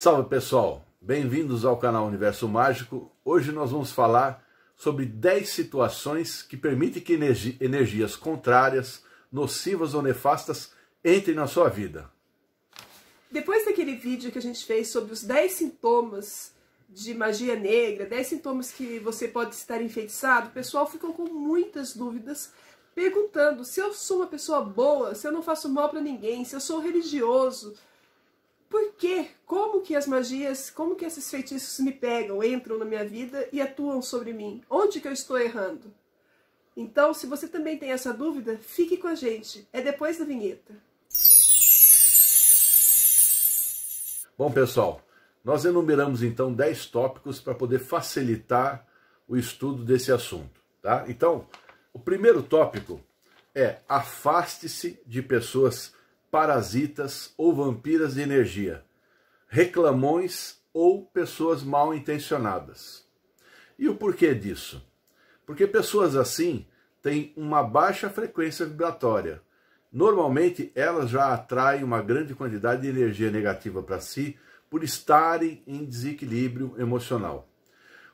Salve pessoal, bem-vindos ao canal Universo Mágico. Hoje nós vamos falar sobre 10 situações que permitem que energi energias contrárias, nocivas ou nefastas entrem na sua vida. Depois daquele vídeo que a gente fez sobre os 10 sintomas de magia negra, 10 sintomas que você pode estar enfeitiçado, o pessoal ficou com muitas dúvidas perguntando se eu sou uma pessoa boa, se eu não faço mal para ninguém, se eu sou religioso, por quê? Como que as magias, como que esses feitiços me pegam, entram na minha vida e atuam sobre mim? Onde que eu estou errando? Então, se você também tem essa dúvida, fique com a gente. É depois da vinheta. Bom, pessoal, nós enumeramos então 10 tópicos para poder facilitar o estudo desse assunto, tá? Então, o primeiro tópico é afaste-se de pessoas parasitas ou vampiras de energia, reclamões ou pessoas mal intencionadas. E o porquê disso? Porque pessoas assim têm uma baixa frequência vibratória. Normalmente elas já atraem uma grande quantidade de energia negativa para si por estarem em desequilíbrio emocional.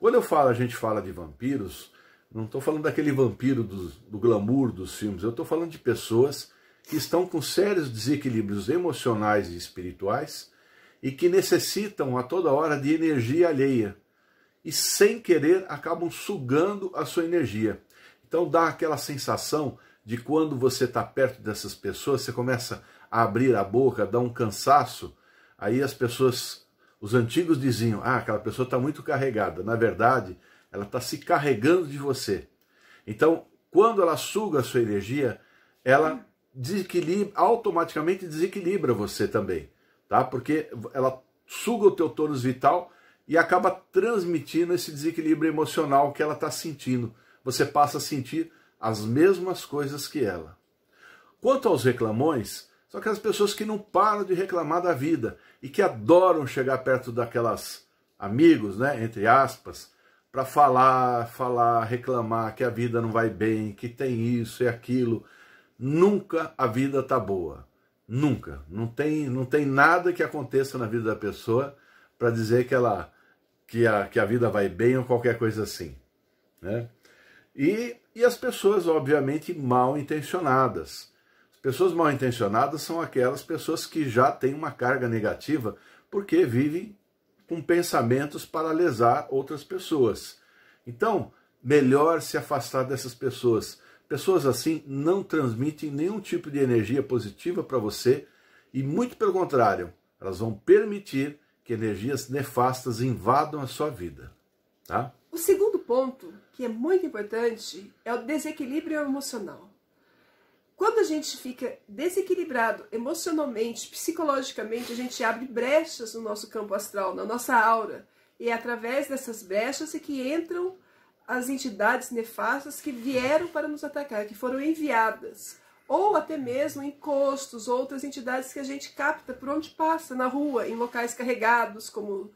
Quando eu falo, a gente fala de vampiros, não estou falando daquele vampiro do, do glamour dos filmes, eu estou falando de pessoas que estão com sérios desequilíbrios emocionais e espirituais e que necessitam a toda hora de energia alheia e, sem querer, acabam sugando a sua energia. Então dá aquela sensação de quando você está perto dessas pessoas, você começa a abrir a boca, dá um cansaço, aí as pessoas, os antigos diziam, ah, aquela pessoa está muito carregada. Na verdade, ela está se carregando de você. Então, quando ela suga a sua energia, ela desequilibra, automaticamente desequilibra você também, tá? Porque ela suga o teu tônus vital e acaba transmitindo esse desequilíbrio emocional que ela está sentindo. Você passa a sentir as mesmas coisas que ela. Quanto aos reclamões, são aquelas pessoas que não param de reclamar da vida e que adoram chegar perto daquelas amigos, né, entre aspas, para falar, falar, reclamar que a vida não vai bem, que tem isso e aquilo, nunca a vida tá boa. Nunca. Não tem, não tem nada que aconteça na vida da pessoa para dizer que ela que a, que a vida vai bem ou qualquer coisa assim. Né? E, e as pessoas, obviamente, mal intencionadas. As pessoas mal intencionadas são aquelas pessoas que já têm uma carga negativa porque vivem com pensamentos para lesar outras pessoas. Então, melhor se afastar dessas pessoas Pessoas assim não transmitem nenhum tipo de energia positiva para você e, muito pelo contrário, elas vão permitir que energias nefastas invadam a sua vida. Tá? O segundo ponto, que é muito importante, é o desequilíbrio emocional. Quando a gente fica desequilibrado emocionalmente, psicologicamente, a gente abre brechas no nosso campo astral, na nossa aura. E é através dessas brechas é que entram as entidades nefastas que vieram para nos atacar, que foram enviadas, ou até mesmo encostos, outras entidades que a gente capta por onde passa, na rua, em locais carregados, como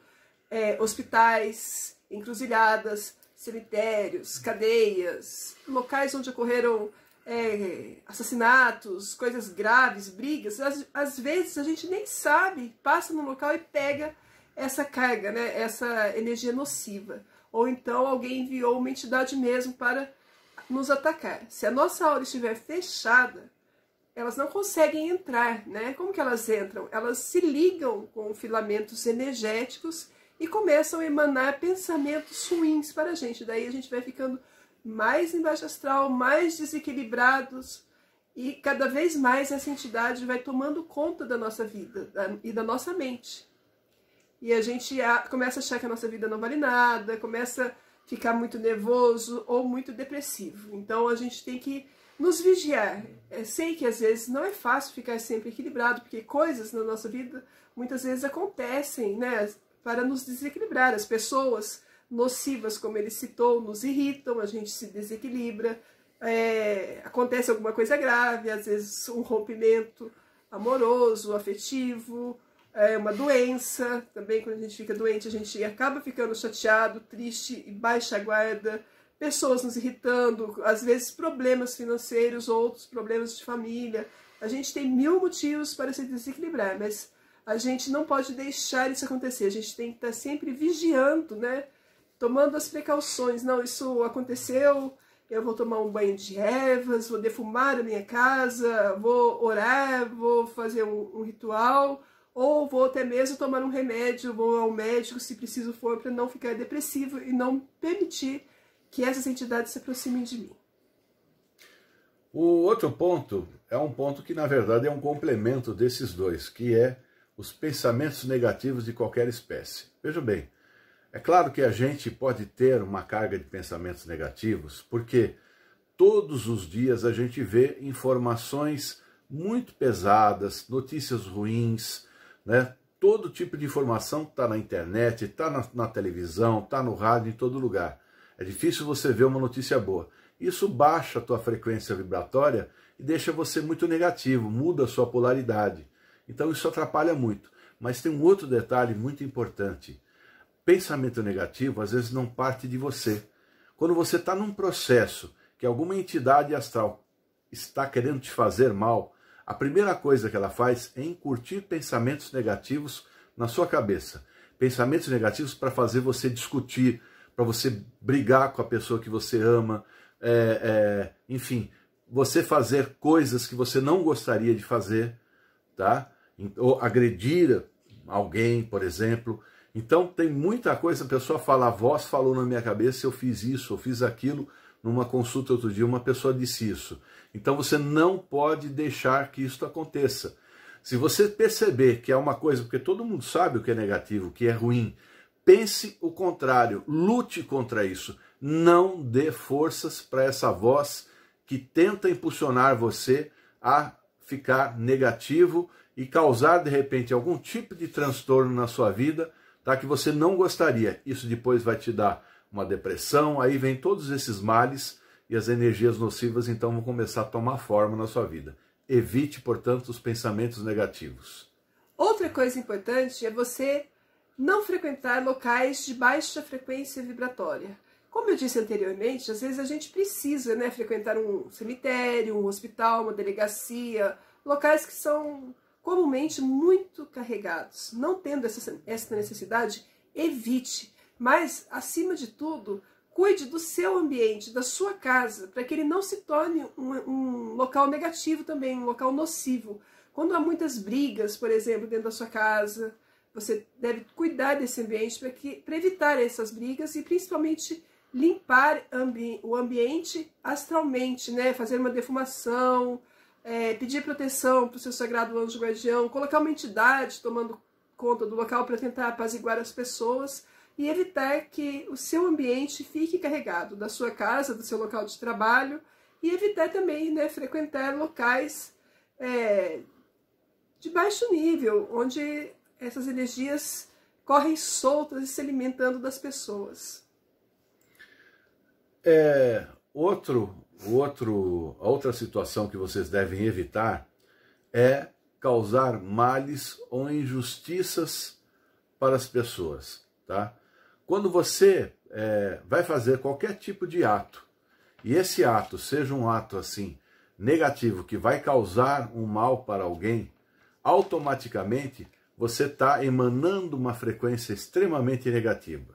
é, hospitais, encruzilhadas, cemitérios, cadeias, locais onde ocorreram é, assassinatos, coisas graves, brigas. Às, às, vezes a gente nem sabe, passa no local e pega essa carga, né, essa energia nociva ou então alguém enviou uma entidade mesmo para nos atacar. Se a nossa aura estiver fechada, elas não conseguem entrar, né? Como que elas entram? Elas se ligam com filamentos energéticos e começam a emanar pensamentos ruins para a gente. Daí a gente vai ficando mais embaixo astral, mais desequilibrados e cada vez mais essa entidade vai tomando conta da nossa vida e da nossa mente. E a gente começa a achar que a nossa vida não vale nada, começa a ficar muito nervoso ou muito depressivo. Então a gente tem que nos vigiar. Eu é, sei que às vezes não é fácil ficar sempre equilibrado, porque coisas na nossa vida muitas vezes acontecem, né, para nos desequilibrar. As pessoas nocivas, como ele citou, nos irritam, a gente se desequilibra, é, acontece alguma coisa grave, às vezes um rompimento amoroso, afetivo, é uma doença. Também quando a gente fica doente, a gente acaba ficando chateado, triste e baixa guarda. Pessoas nos irritando, às vezes problemas financeiros, outros problemas de família. A gente tem mil motivos para se desequilibrar, mas a gente não pode deixar isso acontecer. A gente tem que estar sempre vigiando, né? Tomando as precauções. Não, isso aconteceu, eu vou tomar um banho de ervas, vou defumar a minha casa, vou orar, vou fazer um, um ritual ou vou até mesmo tomar um remédio, vou ao médico se preciso for, para não ficar depressivo e não permitir que essas entidades se aproximem de mim. O outro ponto é um ponto que, na verdade, é um complemento desses dois, que é os pensamentos negativos de qualquer espécie. Veja bem, é claro que a gente pode ter uma carga de pensamentos negativos, porque todos os dias a gente vê informações muito pesadas, notícias ruins, né? Todo tipo de informação está na internet, está na, na televisão, está no rádio, em todo lugar. É difícil você ver uma notícia boa. Isso baixa a tua frequência vibratória e deixa você muito negativo, muda a sua polaridade. Então isso atrapalha muito. Mas tem um outro detalhe muito importante. Pensamento negativo às vezes não parte de você. Quando você está num processo que alguma entidade astral está querendo te fazer mal, a primeira coisa que ela faz é incutir pensamentos negativos na sua cabeça. Pensamentos negativos para fazer você discutir, para você brigar com a pessoa que você ama, é, é, enfim, você fazer coisas que você não gostaria de fazer, tá? Ou agredir alguém, por exemplo. Então tem muita coisa, a pessoa fala, a voz falou na minha cabeça, eu fiz isso, eu fiz aquilo, numa consulta outro dia, uma pessoa disse isso. Então você não pode deixar que isso aconteça. Se você perceber que é uma coisa, porque todo mundo sabe o que é negativo, o que é ruim, pense o contrário, lute contra isso. Não dê forças para essa voz que tenta impulsionar você a ficar negativo e causar de repente algum tipo de transtorno na sua vida, tá que você não gostaria. Isso depois vai te dar uma depressão, aí vem todos esses males e as energias nocivas então vão começar a tomar forma na sua vida. Evite, portanto, os pensamentos negativos. Outra coisa importante é você não frequentar locais de baixa frequência vibratória. Como eu disse anteriormente, às vezes a gente precisa né, frequentar um cemitério, um hospital, uma delegacia, locais que são comumente muito carregados. Não tendo essa, essa necessidade, evite. Mas, acima de tudo, cuide do seu ambiente, da sua casa, para que ele não se torne um, um local negativo também, um local nocivo. Quando há muitas brigas, por exemplo, dentro da sua casa, você deve cuidar desse ambiente para evitar essas brigas e principalmente limpar ambi o ambiente astralmente, né? Fazer uma defumação, é, pedir proteção para o seu sagrado anjo guardião, colocar uma entidade tomando conta do local para tentar apaziguar as pessoas e evitar que o seu ambiente fique carregado da sua casa, do seu local de trabalho, e evitar também né, frequentar locais é, de baixo nível, onde essas energias correm soltas e se alimentando das pessoas. É, outro, outro, outra situação que vocês devem evitar é causar males ou injustiças para as pessoas, tá? Quando você é, vai fazer qualquer tipo de ato, e esse ato seja um ato assim negativo que vai causar um mal para alguém, automaticamente você está emanando uma frequência extremamente negativa,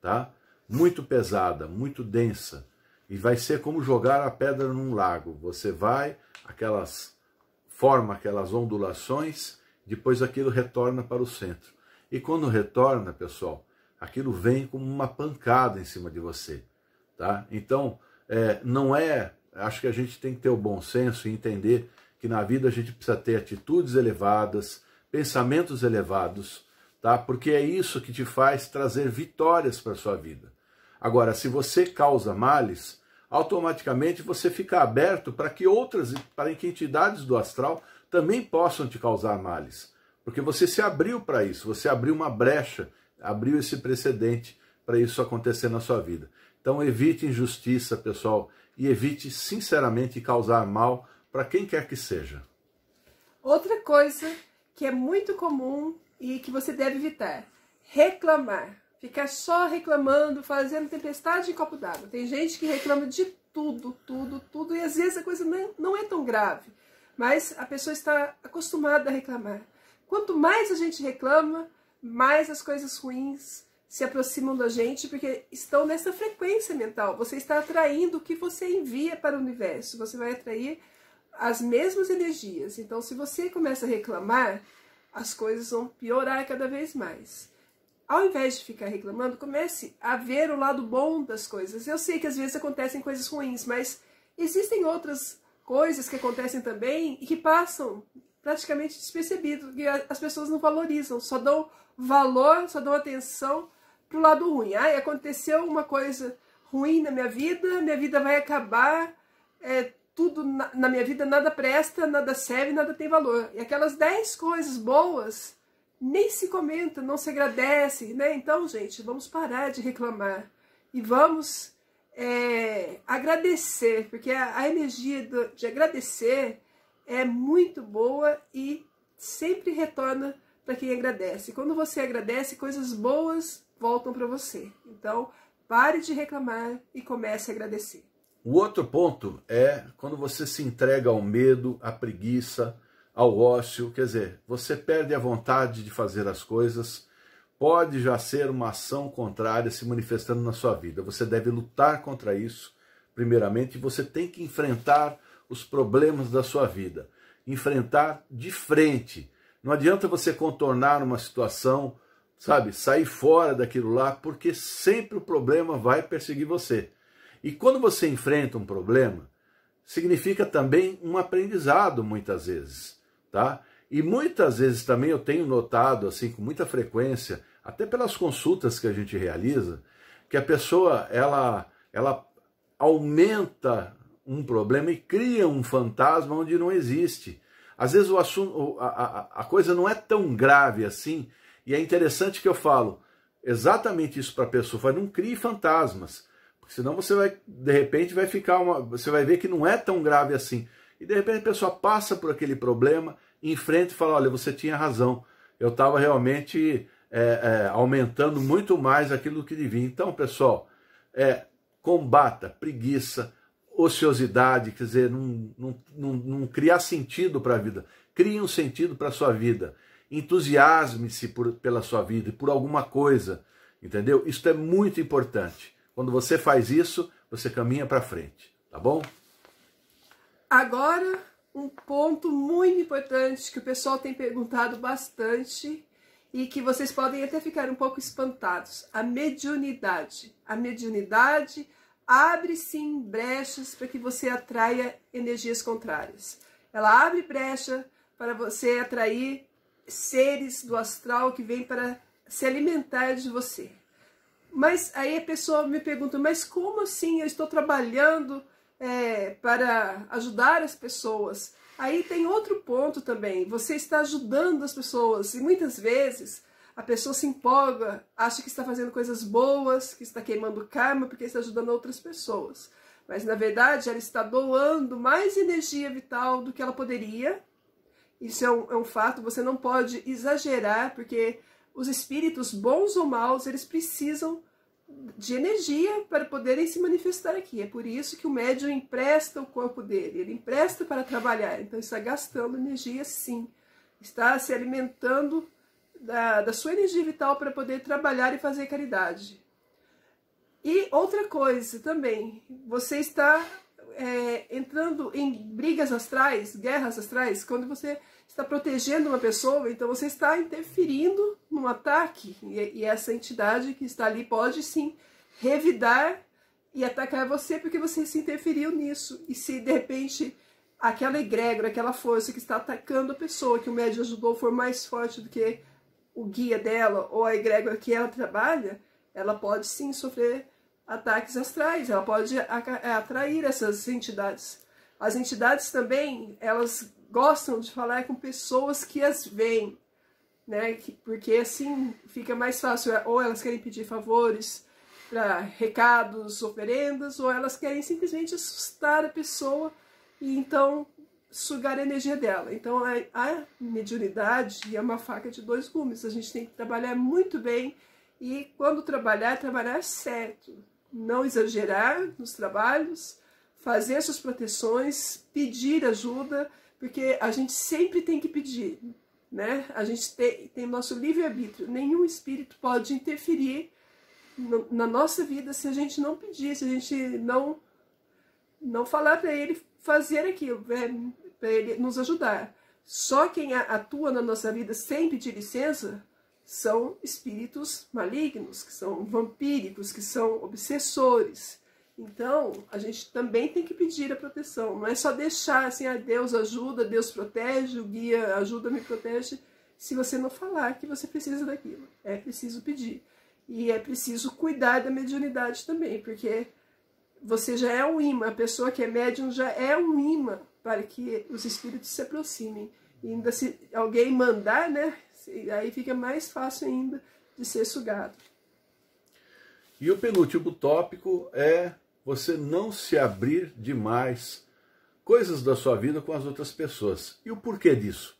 tá? Muito pesada, muito densa, e vai ser como jogar a pedra num lago. Você vai, aquelas forma aquelas ondulações, depois aquilo retorna para o centro. E quando retorna, pessoal, aquilo vem como uma pancada em cima de você. Tá? Então, é, não é. Acho que a gente tem que ter o bom senso e entender que na vida a gente precisa ter atitudes elevadas, pensamentos elevados, tá? Porque é isso que te faz trazer vitórias para sua vida. Agora, se você causa males, automaticamente você fica aberto para que outras, para que entidades do astral também possam te causar males, porque você se abriu para isso, você abriu uma brecha abriu esse precedente para isso acontecer na sua vida. Então evite injustiça, pessoal, e evite sinceramente causar mal para quem quer que seja. Outra coisa que é muito comum e que você deve evitar: reclamar. Ficar só reclamando, fazendo tempestade em copo d'água. Tem gente que reclama de tudo, tudo, tudo, e às vezes a coisa não, não é tão grave, mas a pessoa está acostumada a reclamar. Quanto mais a gente reclama, mais as coisas ruins se aproximam da gente porque estão nessa frequência mental. Você está atraindo o que você envia para o universo. Você vai atrair as mesmas energias. Então, se você começa a reclamar, as coisas vão piorar cada vez mais. Ao invés de ficar reclamando, comece a ver o lado bom das coisas. Eu sei que às vezes acontecem coisas ruins, mas existem outras coisas que acontecem também e que passam praticamente despercebido, que as pessoas não valorizam, só dão valor, só dão atenção para o lado ruim. Ah, aconteceu uma coisa ruim na minha vida, minha vida vai acabar, é, tudo na, na, minha vida nada presta, nada serve, nada tem valor. E aquelas 10 coisas boas nem se comenta, não se agradece, né? Então, gente, vamos parar de reclamar e vamos é, agradecer, porque a, a energia do, de agradecer é muito boa e sempre retorna para quem agradece. Quando você agradece, coisas boas voltam para você. Então, pare de reclamar e comece a agradecer. O outro ponto é quando você se entrega ao medo, à preguiça, ao ócio, quer dizer, você perde a vontade de fazer as coisas, pode já ser uma ação contrária se manifestando na sua vida. Você deve lutar contra isso, primeiramente, e você tem que enfrentar os problemas da sua vida. Enfrentar de frente. Não adianta você contornar uma situação, sabe, sair fora daquilo lá, porque sempre o problema vai perseguir você. E quando você enfrenta um problema, significa também um aprendizado muitas vezes, tá? E muitas vezes também eu tenho notado assim com muita frequência, até pelas consultas que a gente realiza, que a pessoa ela ela aumenta um problema e cria um fantasma onde não existe. Às vezes o assunto, a, a, a coisa não é tão grave assim, e é interessante que eu falo exatamente isso para a pessoa, não crie fantasmas, porque senão você vai, de repente, vai ficar uma. Você vai ver que não é tão grave assim. E de repente a pessoa passa por aquele problema, enfrenta e fala, olha, você tinha razão. Eu estava realmente é, é, aumentando muito mais aquilo que devia. Então, pessoal, é, combata preguiça, ociosidade, quer dizer, não, não, não, não criar sentido para a vida. Crie um sentido para a sua vida. Entusiasme-se pela sua vida, e por alguma coisa, entendeu? Isso é muito importante. Quando você faz isso, você caminha para frente, tá bom? Agora, um ponto muito importante que o pessoal tem perguntado bastante e que vocês podem até ficar um pouco espantados: a mediunidade. A mediunidade abre-se brechas para que você atraia energias contrárias. Ela abre brecha para você atrair seres do astral que vêm para se alimentar de você. Mas aí a pessoa me pergunta, mas como assim eu estou trabalhando é, para ajudar as pessoas? Aí tem outro ponto também, você está ajudando as pessoas e muitas vezes a pessoa se empolga, acha que está fazendo coisas boas, que está queimando karma porque está ajudando outras pessoas. Mas na verdade ela está doando mais energia vital do que ela poderia. Isso é um, é um fato, você não pode exagerar, porque os espíritos, bons ou maus, eles precisam de energia para poderem se manifestar aqui. É por isso que o médium empresta o corpo dele, ele empresta para trabalhar. Então está gastando energia sim, está se alimentando da, da sua energia vital para poder trabalhar e fazer caridade. E outra coisa também, você está é, entrando em brigas astrais, guerras astrais, quando você está protegendo uma pessoa, então você está interferindo num ataque e, e essa entidade que está ali pode sim revidar e atacar você porque você se interferiu nisso. E se de repente aquela egrégora, aquela força que está atacando a pessoa que o médium ajudou for mais forte do que o guia dela ou a egrégora que ela trabalha, ela pode sim sofrer ataques astrais, ela pode é, atrair essas entidades. As entidades também, elas gostam de falar com pessoas que as veem, né? Porque assim fica mais fácil, é, ou elas querem pedir favores para recados, oferendas, ou elas querem simplesmente assustar a pessoa e então sugar a energia dela. Então a, a mediunidade é uma faca de dois gumes. A gente tem que trabalhar muito bem e quando trabalhar, trabalhar certo. Não exagerar nos trabalhos, fazer suas proteções, pedir ajuda, porque a gente sempre tem que pedir, né? A gente tem, tem nosso livre-arbítrio. Nenhum espírito pode interferir no, na nossa vida se a gente não pedir, se a gente não não falar para ele fazer aquilo, para ele nos ajudar. Só quem atua na nossa vida sem pedir licença são espíritos malignos, que são vampíricos, que são obsessores. Então, a gente também tem que pedir a proteção. Não é só deixar assim, ah, Deus ajuda, Deus protege, o guia ajuda, me protege. Se você não falar que você precisa daquilo, é preciso pedir. E é preciso cuidar da mediunidade também, porque você já é um imã, a pessoa que é médium já é um imã para que os espíritos se aproximem. E ainda se alguém mandar, né, aí fica mais fácil ainda de ser sugado. E o penúltimo tópico é você não se abrir demais coisas da sua vida com as outras pessoas. E o porquê disso?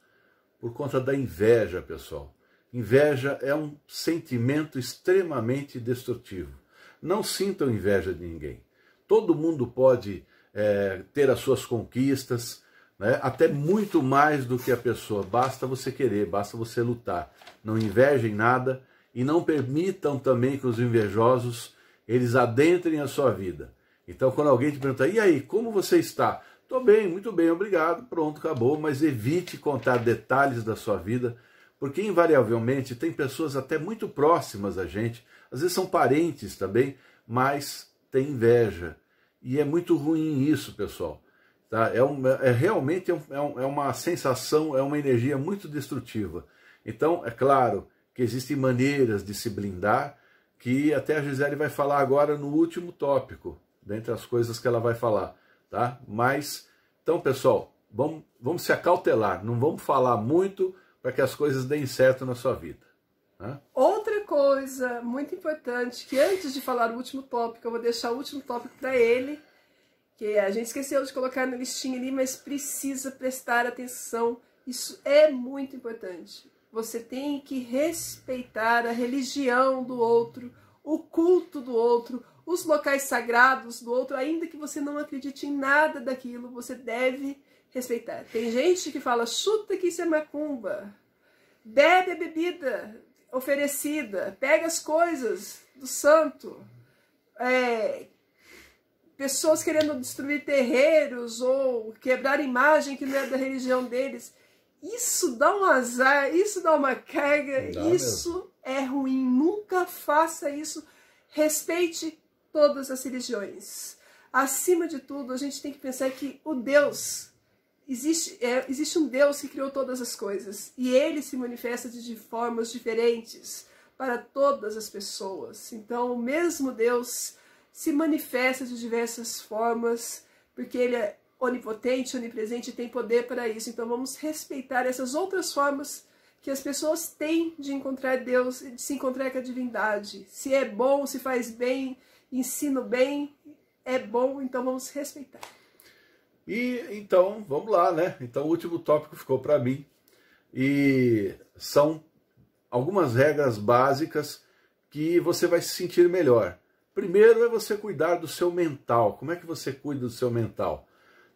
Por conta da inveja, pessoal. Inveja é um sentimento extremamente destrutivo. Não sintam inveja de ninguém. Todo mundo pode é, ter as suas conquistas, né? até muito mais do que a pessoa. Basta você querer, basta você lutar. Não invejem nada e não permitam também que os invejosos eles adentrem a sua vida. Então, quando alguém te pergunta, e aí, como você está? Estou bem, muito bem, obrigado, pronto, acabou. Mas evite contar detalhes da sua vida, porque invariavelmente tem pessoas até muito próximas a gente, às vezes são parentes também, mas tem inveja. E é muito ruim isso, pessoal. Tá? É, um, é, é realmente é, é, um, é uma sensação, é uma energia muito destrutiva. Então, é claro que existem maneiras de se blindar, que até a Gisele vai falar agora no último tópico, dentre as coisas que ela vai falar. Tá? Mas, então, pessoal, vamos, vamos se acautelar, não vamos falar muito para que as coisas deem certo na sua vida. Né? Tá? Ou coisa muito importante que antes de falar o último tópico, eu vou deixar o último tópico para ele, que é, a gente esqueceu de colocar na listinha ali, mas precisa prestar atenção. Isso é muito importante. Você tem que respeitar a religião do outro, o culto do outro, os locais sagrados do outro, ainda que você não acredite em nada daquilo, você deve respeitar. Tem gente que fala, chuta que isso é macumba, bebe a bebida, oferecida, pega as coisas do santo. É, pessoas querendo destruir terreiros ou quebrar imagem que não é da religião deles. Isso dá um azar, isso dá uma carga, dá isso mesmo. é ruim. Nunca faça isso. Respeite todas as religiões. Acima de tudo, a gente tem que pensar que o Deus Existe, é, existe um Deus que criou todas as coisas e ele se manifesta de, de formas diferentes para todas as pessoas. Então, o mesmo Deus se manifesta de diversas formas, porque ele é onipotente, onipresente e tem poder para isso. Então, vamos respeitar essas outras formas que as pessoas têm de encontrar Deus, de se encontrar com a divindade. Se é bom, se faz bem, ensina bem, é bom, então vamos respeitar. E então, vamos lá, né? Então, o último tópico ficou para mim. E são algumas regras básicas que você vai se sentir melhor. Primeiro é você cuidar do seu mental. Como é que você cuida do seu mental?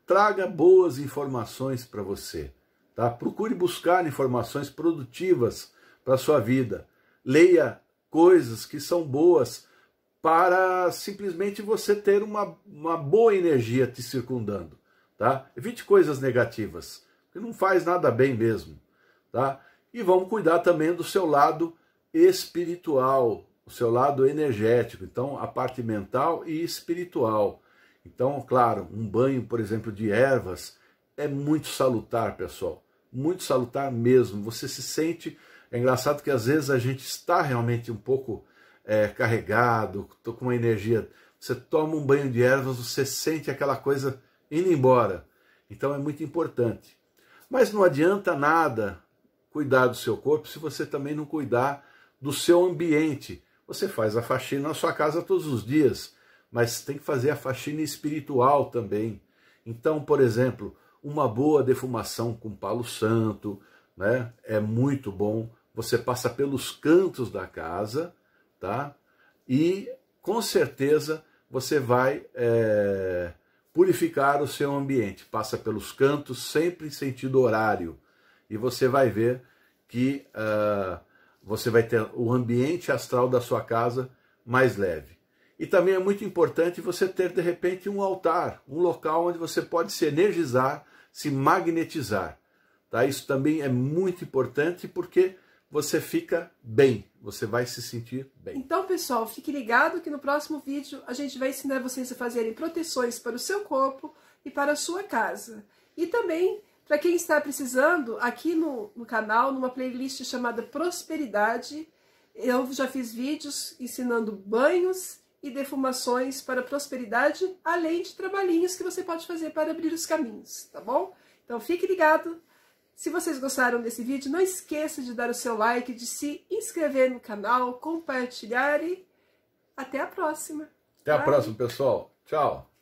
Traga boas informações para você, tá? Procure buscar informações produtivas para sua vida. Leia coisas que são boas para simplesmente você ter uma, uma boa energia te circundando tá? Evite coisas negativas, que não faz nada bem mesmo, tá? E vamos cuidar também do seu lado espiritual, o seu lado energético, então a parte mental e espiritual. Então, claro, um banho, por exemplo, de ervas é muito salutar, pessoal. Muito salutar mesmo. Você se sente. É engraçado que às vezes a gente está realmente um pouco é, carregado, tô com uma energia. Você toma um banho de ervas, você sente aquela coisa indo embora. Então é muito importante. Mas não adianta nada cuidar do seu corpo se você também não cuidar do seu ambiente. Você faz a faxina na sua casa todos os dias, mas tem que fazer a faxina espiritual também. Então, por exemplo, uma boa defumação com palo santo, né? É muito bom. Você passa pelos cantos da casa, tá? E com certeza você vai é, purificar o seu ambiente. Passa pelos cantos, sempre em sentido horário. E você vai ver que uh, você vai ter o ambiente astral da sua casa mais leve. E também é muito importante você ter, de repente, um altar, um local onde você pode se energizar, se magnetizar. Tá? Isso também é muito importante porque você fica bem, você vai se sentir bem. Então, pessoal, fique ligado que no próximo vídeo a gente vai ensinar vocês a fazerem proteções para o seu corpo e para a sua casa. E também, para quem está precisando, aqui no, no canal, numa playlist chamada Prosperidade, eu já fiz vídeos ensinando banhos e defumações para prosperidade, além de trabalhinhos que você pode fazer para abrir os caminhos, tá bom? Então fique ligado se vocês gostaram desse vídeo, não esqueça de dar o seu like, de se inscrever no canal, compartilhar e até a próxima. Até Bye. a próxima, pessoal. Tchau.